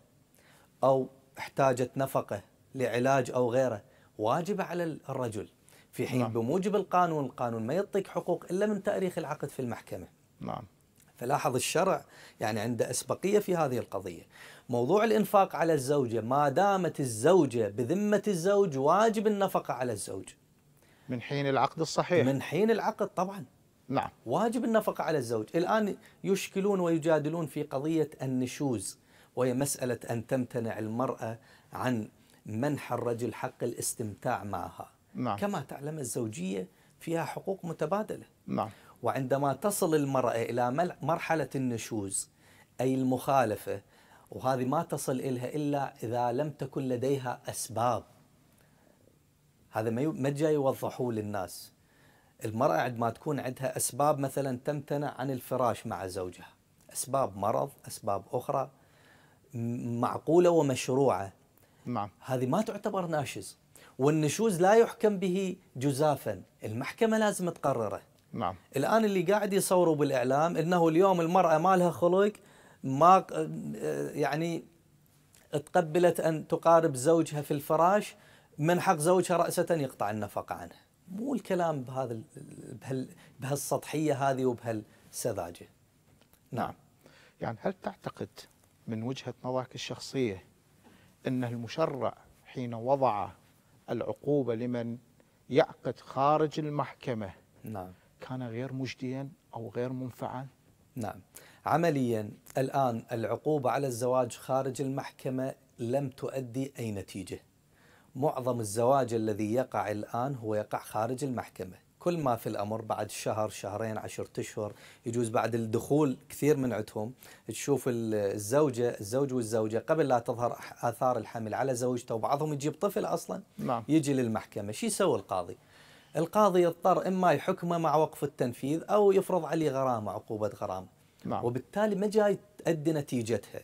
أو احتاجت نفقة لعلاج أو غيره واجبة على الرجل في حين نعم. بموجب القانون القانون ما يعطيك حقوق إلا من تاريخ العقد في المحكمة نعم لاحظ الشرع يعني عنده أسبقية في هذه القضية موضوع الإنفاق على الزوجة ما دامت الزوجة بذمة الزوج واجب النفقة على الزوج من حين العقد الصحيح من حين العقد طبعا نعم واجب النفقة على الزوج الآن يشكلون ويجادلون في قضية النشوز وهي مسألة أن تمتنع المرأة عن منح الرجل حق الاستمتاع معها نعم. كما تعلم الزوجية فيها حقوق متبادلة نعم وعندما تصل المرأة إلى مرحلة النشوز أي المخالفة وهذه ما تصل إلها إلا إذا لم تكن لديها أسباب هذا ما جاي يوضحوه للناس المرأة عندما تكون عندها أسباب مثلا تمتنع عن الفراش مع زوجها أسباب مرض أسباب أخرى معقولة ومشروعة نعم هذه ما تعتبر ناشز والنشوز لا يحكم به جزافا المحكمة لازم تقرره نعم الان اللي قاعد يصوروا بالاعلام انه اليوم المراه ما لها خلق ما يعني تقبلت ان تقارب زوجها في الفراش من حق زوجها راسه يقطع النفقه عنه مو الكلام بهذا بهال بهالسطحيه هذه وبهالسذاجه نعم يعني هل تعتقد من وجهه نظرك الشخصيه ان المشرع حين وضع العقوبه لمن يعقد خارج المحكمه نعم كان غير مجديا أو غير منفعا؟ نعم عمليا الآن العقوبة على الزواج خارج المحكمة لم تؤدي أي نتيجة معظم الزواج الذي يقع الآن هو يقع خارج المحكمة كل ما في الأمر بعد شهر شهرين عشرة أشهر يجوز بعد الدخول كثير من عندهم تشوف الزوجة الزوج والزوجة قبل لا تظهر آثار الحمل على زوجته وبعضهم يجيب طفل أصلا نعم. يجي للمحكمة شو يسوي القاضي؟ القاضي يضطر إما يحكمه مع وقف التنفيذ أو يفرض عليه غرامة عقوبة غرامة نعم. وبالتالي ما جاي تؤدي نتيجتها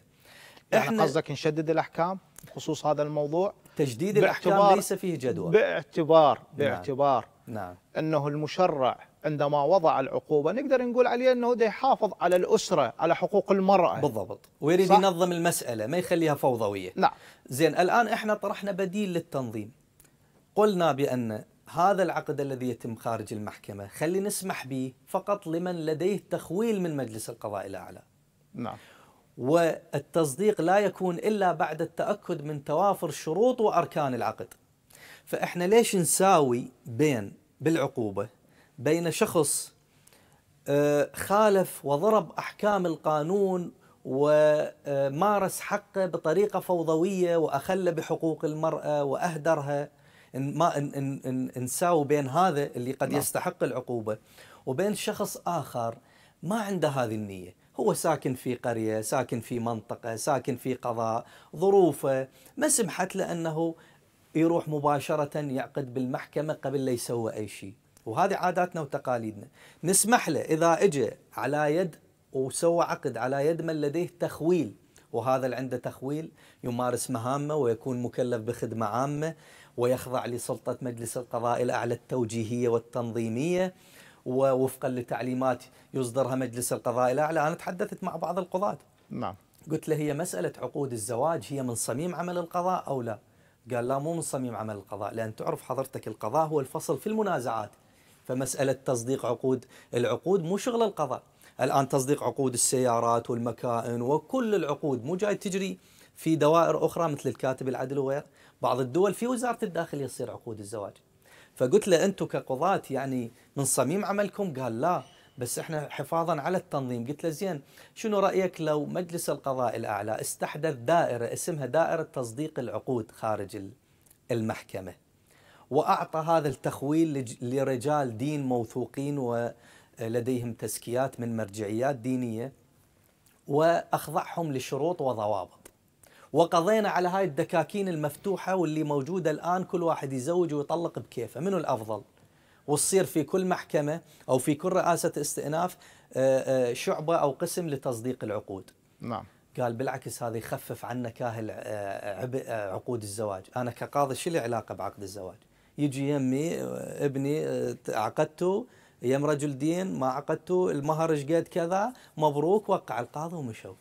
يعني احنا قصدك نشدد الأحكام بخصوص هذا الموضوع تجديد الأحكام ليس فيه جدوى باعتبار نعم. باعتبار نعم. نعم. أنه المشرع عندما وضع العقوبة نقدر نقول عليه أنه ده يحافظ على الأسرة على حقوق المرأة بالضبط ويريد ينظم المسألة ما يخليها فوضوية نعم زين الآن إحنا طرحنا بديل للتنظيم قلنا بأن هذا العقد الذي يتم خارج المحكمة خلي نسمح به فقط لمن لديه تخويل من مجلس القضاء الأعلى نعم والتصديق لا يكون إلا بعد التأكد من توافر شروط وأركان العقد فإحنا ليش نساوي بين بالعقوبة بين شخص آه، خالف وضرب أحكام القانون ومارس آه، حقه بطريقة فوضوية وأخل بحقوق المرأة وأهدرها إن ما إن إن إن نساوي بين هذا اللي قد نعم. يستحق العقوبه وبين شخص اخر ما عنده هذه النيه هو ساكن في قريه ساكن في منطقه ساكن في قضاء ظروفه ما سمحت له انه يروح مباشره يعقد بالمحكمه قبل لا يسوي اي شيء وهذه عاداتنا وتقاليدنا نسمح له اذا اجى على يد وسوى عقد على يد من لديه تخويل وهذا اللي عنده تخويل يمارس مهامه ويكون مكلف بخدمه عامه ويخضع لسلطة مجلس القضاء الأعلى التوجيهية والتنظيمية ووفقا لتعليمات يصدرها مجلس القضاء الأعلى أنا تحدثت مع بعض القضاة نعم قلت له هي مسألة عقود الزواج هي من صميم عمل القضاء أو لا قال لا مو من صميم عمل القضاء لأن تعرف حضرتك القضاء هو الفصل في المنازعات فمسألة تصديق عقود العقود مو شغل القضاء الآن تصديق عقود السيارات والمكائن وكل العقود مو جاي تجري في دوائر أخرى مثل الكاتب العدل وغيره بعض الدول في وزاره الداخليه يصير عقود الزواج فقلت له انتم كقضاة يعني من صميم عملكم قال لا بس احنا حفاظا على التنظيم قلت له زين شنو رايك لو مجلس القضاء الاعلى استحدث دائره اسمها دائره تصديق العقود خارج المحكمه واعطى هذا التخويل لرجال دين موثوقين ولديهم تزكيات من مرجعيات دينيه واخضعهم لشروط وضوابط وقضينا على هاي الدكاكين المفتوحة واللي موجودة الآن كل واحد يزوج ويطلق بكيفه منو الأفضل وتصير في كل محكمة أو في كل رئاسة استئناف آه، آه، شعبة أو قسم لتصديق العقود نعم قال بالعكس هذا يخفف عنا كاهل آه، عبء عقود الزواج أنا كقاضي شو لي علاقة بعقد الزواج يجي يمي ابني عقدته يم رجل دين ما عقدته المهر ايش قد كذا مبروك وقع القاضي ومشوا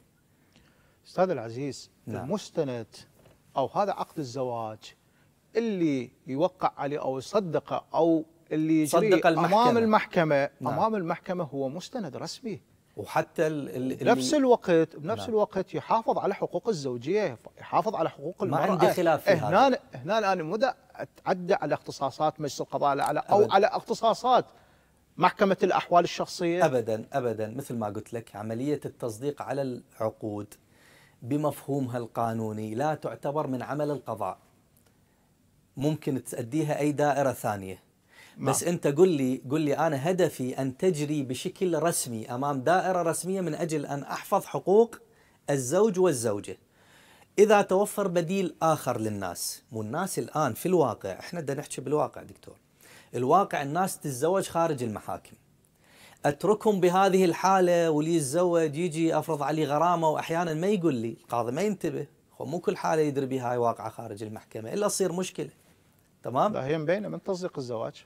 استاذ العزيز نعم. المستند او هذا عقد الزواج اللي يوقع عليه او يصدقه او اللي يصدق المحكمة. امام المحكمه نعم. امام المحكمه هو مستند رسمي وحتى بنفس الوقت بنفس نعم. الوقت يحافظ على حقوق الزوجيه يحافظ على حقوق المراه ما عندي خلاف في هنا هذا. هنا انا مو اتعدى على اختصاصات مجلس القضاء على او على اختصاصات محكمة الأحوال الشخصية أبدا أبدا مثل ما قلت لك عملية التصديق على العقود بمفهومها القانوني لا تعتبر من عمل القضاء ممكن تأديها أي دائرة ثانية ما. نعم. بس أنت قل لي قل لي أنا هدفي أن تجري بشكل رسمي أمام دائرة رسمية من أجل أن أحفظ حقوق الزوج والزوجة إذا توفر بديل آخر للناس مو الناس الآن في الواقع إحنا بدنا نحكي بالواقع دكتور الواقع الناس تتزوج خارج المحاكم اتركهم بهذه الحاله ولي يتزوج يجي افرض عليه غرامه واحيانا ما يقول لي القاضي ما ينتبه هو مو كل حاله يدري بها هاي واقعه خارج المحكمه الا تصير مشكله تمام لا هي مبينه من تصديق الزواج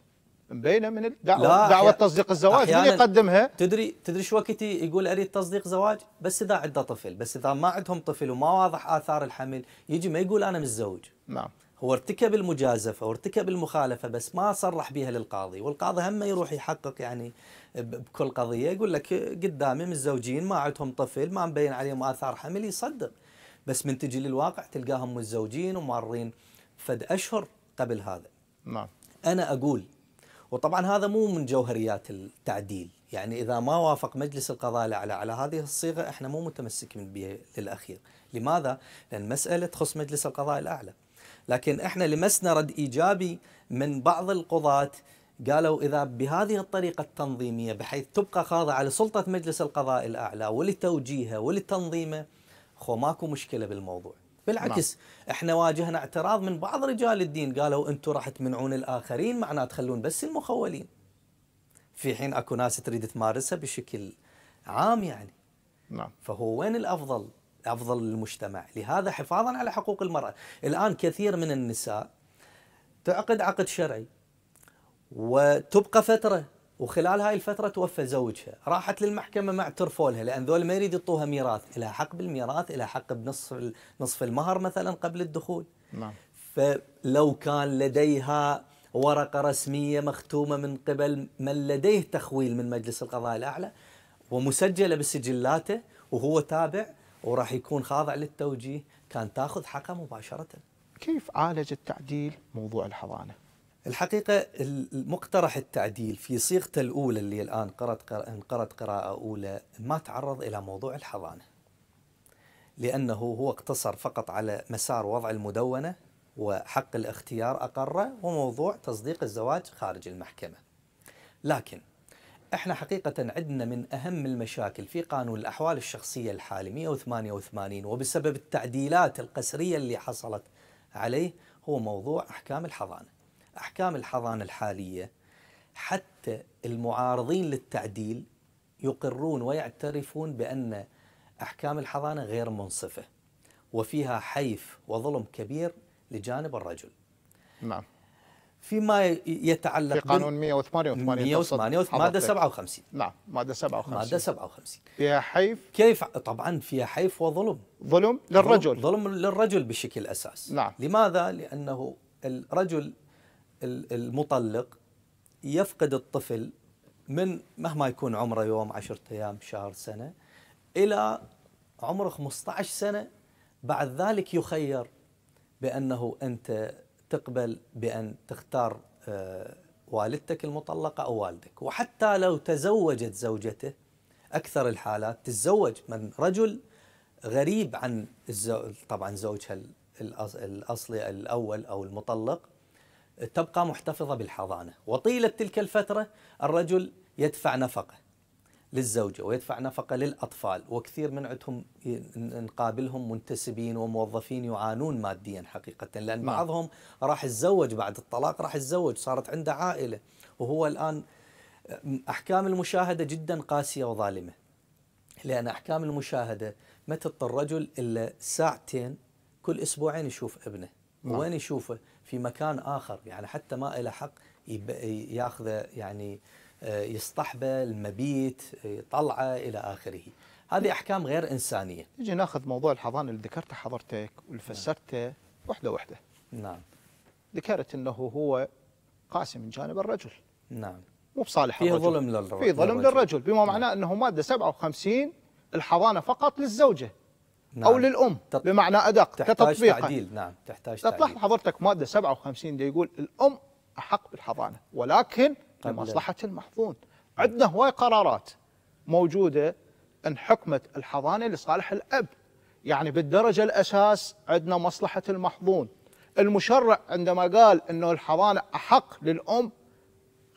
مبينه من الدعوه دعوه تصديق الزواج من يقدمها تدري تدري شو وقتي يقول اريد تصديق زواج بس اذا عنده طفل بس اذا ما عندهم طفل وما واضح اثار الحمل يجي ما يقول انا متزوج نعم هو ارتكب المجازفة وارتكب المخالفة بس ما صرح بها للقاضي والقاضي هم يروح يحقق يعني بكل قضية يقول لك قدامي متزوجين ما عندهم طفل ما مبين عليهم آثار حمل يصدق بس من تجي للواقع تلقاهم متزوجين ومارين فد أشهر قبل هذا نعم أنا أقول وطبعا هذا مو من جوهريات التعديل يعني إذا ما وافق مجلس القضاء الأعلى على هذه الصيغة إحنا مو متمسكين بها للأخير لماذا؟ لأن المسألة تخص مجلس القضاء الأعلى لكن احنا لمسنا رد ايجابي من بعض القضاة قالوا اذا بهذه الطريقه التنظيميه بحيث تبقى خاضعه لسلطه مجلس القضاء الاعلى ولتوجيهه ولتنظيمه خو ماكو مشكله بالموضوع بالعكس ما. نعم. احنا واجهنا اعتراض من بعض رجال الدين قالوا انتم راح تمنعون الاخرين معناه تخلون بس المخولين في حين اكو ناس تريد تمارسها بشكل عام يعني نعم فهو وين الافضل افضل للمجتمع، لهذا حفاظا على حقوق المراه، الان كثير من النساء تعقد عقد شرعي وتبقى فتره وخلال هاي الفتره توفى زوجها، راحت للمحكمه ما اعترفوا لها لان ذول ما يريد يعطوها ميراث، لها حق بالميراث، لها حق بنصف نصف المهر مثلا قبل الدخول. نعم. فلو كان لديها ورقه رسميه مختومه من قبل من لديه تخويل من مجلس القضاء الاعلى ومسجله بسجلاته وهو تابع وراح يكون خاضع للتوجيه كان تاخذ حقها مباشره. كيف عالج التعديل موضوع الحضانه؟ الحقيقة المقترح التعديل في صيغته الأولى اللي الآن قرأت انقرت قراءة أولى ما تعرض إلى موضوع الحضانة لأنه هو اقتصر فقط على مسار وضع المدونة وحق الاختيار أقره وموضوع تصديق الزواج خارج المحكمة لكن احنا حقيقة عندنا من أهم المشاكل في قانون الأحوال الشخصية الحالي 188 وبسبب التعديلات القسرية اللي حصلت عليه هو موضوع أحكام الحضانة أحكام الحضانة الحالية حتى المعارضين للتعديل يقرون ويعترفون بأن أحكام الحضانة غير منصفة وفيها حيف وظلم كبير لجانب الرجل نعم فيما يتعلق في قانون 188 188 ماده 57 نعم ماده 57 ماده 57 فيها حيف كيف طبعا فيها حيف وظلم ظلم للرجل ظلم للرجل بشكل اساس نعم لماذا؟ لانه الرجل المطلق يفقد الطفل من مهما يكون عمره يوم 10 ايام شهر سنه الى عمره 15 سنه بعد ذلك يخير بانه انت تقبل بأن تختار آه، والدتك المطلقة أو والدك وحتى لو تزوجت زوجته أكثر الحالات تتزوج من رجل غريب عن الزوج طبعا زوجها الأصلي الأول أو المطلق تبقى محتفظة بالحضانة وطيلة تلك الفترة الرجل يدفع نفقة للزوجة ويدفع نفقة للأطفال وكثير من عندهم نقابلهم منتسبين وموظفين يعانون ماديا حقيقة لأن نعم. بعضهم راح يتزوج بعد الطلاق راح يتزوج صارت عنده عائلة وهو الآن أحكام المشاهدة جدا قاسية وظالمة لأن أحكام المشاهدة ما تضطر الرجل إلا ساعتين كل أسبوعين يشوف ابنه ما. نعم. وين يشوفه في مكان آخر يعني حتى ما إلى حق ياخذه يعني آه، يصطحبه المبيت يطلعه آه، إلى آخره هذه أحكام غير إنسانية نجي ناخذ موضوع الحضانة اللي ذكرته حضرتك واللي فسرته نعم. وحدة وحدة نعم ذكرت أنه هو قاسي من جانب الرجل نعم مو بصالح فيه الرجل ظلم للرجل في ظلم للرجل, بما معناه نعم. أنه مادة 57 الحضانة فقط للزوجة نعم. أو للأم تط... بمعنى أدق تحتاج تعديل نعم تحتاج تعديل تطلع حضرتك مادة 57 دي يقول الأم أحق بالحضانة ولكن لمصلحه المحظون عندنا هواي قرارات موجوده ان حكمت الحضانه لصالح الاب يعني بالدرجه الاساس عندنا مصلحه المحظون المشرع عندما قال انه الحضانه احق للام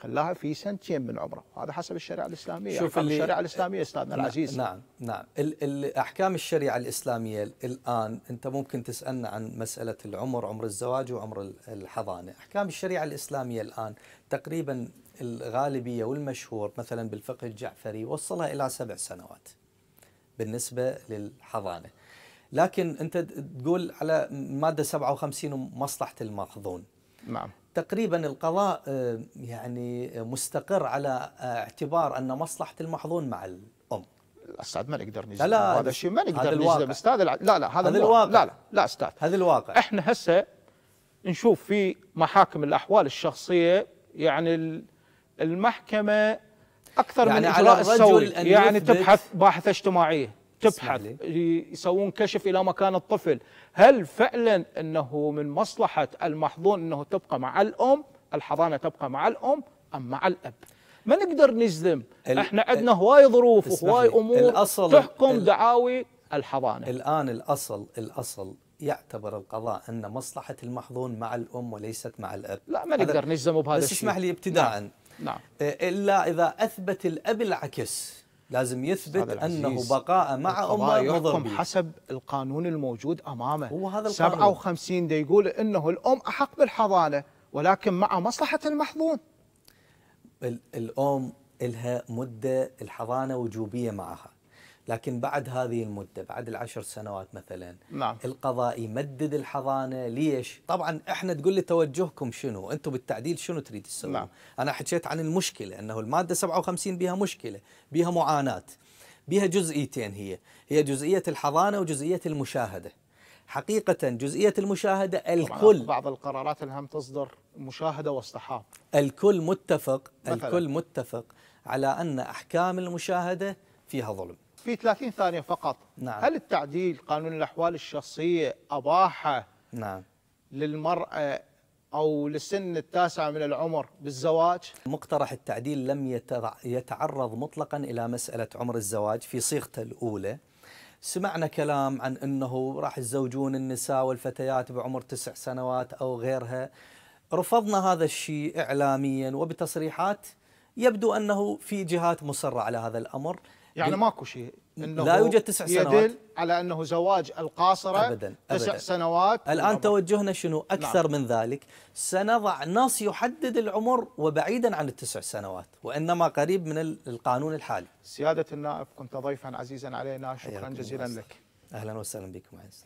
خلاها في سنتين من عمره هذا حسب الشريعه الاسلاميه شوف أحكام الشريعه الاسلاميه استاذنا نعم، العزيز نعم نعم احكام الشريعه الاسلاميه الان انت ممكن تسالنا عن مساله العمر عمر الزواج وعمر الحضانه احكام الشريعه الاسلاميه الان تقريبا الغالبيه والمشهور مثلا بالفقه الجعفري وصلها الى سبع سنوات بالنسبه للحضانه لكن انت تقول على ماده 57 ومصلحه المحظون نعم تقريبا القضاء آه، يعني مستقر على آه، اعتبار ان مصلحه المحظون مع الام استاذ ما نقدر نجزم هذا الشيء ما نقدر نجزم استاذ لا لا هذا, هذا الواقع. لا لا لا استاذ هذا الواقع احنا هسه نشوف في محاكم الاحوال الشخصيه يعني المحكمه اكثر يعني من اجراء السوري يعني تبحث باحثه اجتماعيه تبحث يسوون كشف الى مكان الطفل هل فعلا انه من مصلحه المحظون انه تبقى مع الام الحضانه تبقى مع الام ام مع الاب ما نقدر نجزم احنا عندنا هواي ظروف وهواي امور الأصل تحكم دعاوي الحضانه الان الاصل الاصل يعتبر القضاء ان مصلحه المحظون مع الام وليست مع الاب لا ما نقدر نجزم بهذا الشيء بس اسمح لي ابتداء نعم. نعم. الا اذا اثبت الاب العكس لازم يثبت انه بقاء مع امه يحكم حسب القانون الموجود امامه هو هذا القانون 57 دي يقول انه الام احق بالحضانه ولكن مع مصلحه المحظون الام لها مده الحضانه وجوبيه معها لكن بعد هذه المده بعد العشر سنوات مثلا نعم. القضاء يمدد الحضانه ليش طبعا احنا تقول لي توجهكم شنو انتم بالتعديل شنو تريد تسوون نعم. انا حكيت عن المشكله انه الماده 57 بها مشكله بها معاناه بها جزئيتين هي هي جزئيه الحضانه وجزئيه المشاهده حقيقة جزئية المشاهدة الكل بعض القرارات اللي هم تصدر مشاهدة واصطحاب الكل متفق مثلاً. الكل متفق على أن أحكام المشاهدة فيها ظلم في 30 ثانية فقط نعم. هل التعديل قانون الأحوال الشخصية أباح نعم. للمرأة أو للسن التاسعة من العمر بالزواج؟ مقترح التعديل لم يتعرض مطلقا إلى مسألة عمر الزواج في صيغته الأولى سمعنا كلام عن أنه راح يتزوجون النساء والفتيات بعمر تسع سنوات أو غيرها رفضنا هذا الشيء إعلاميا وبتصريحات يبدو أنه في جهات مصرة على هذا الأمر يعني ماكو شيء انه لا يوجد تسع سنوات يدل على انه زواج القاصره ابدا, أبداً. تسع سنوات الان نعم. توجهنا شنو نعم. اكثر نعم. من ذلك سنضع نص يحدد العمر وبعيدا عن التسع سنوات وانما قريب من القانون الحالي سياده النائب كنت ضيفا عزيزا علينا شكرا جزيلا أصلاً. لك اهلا وسهلا بكم عزيزي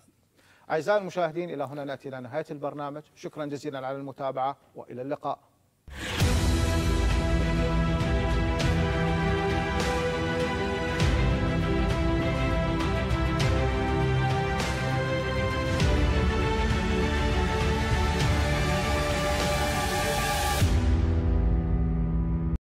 اعزائي المشاهدين الى هنا ناتي الى نهايه البرنامج شكرا جزيلا على المتابعه والى اللقاء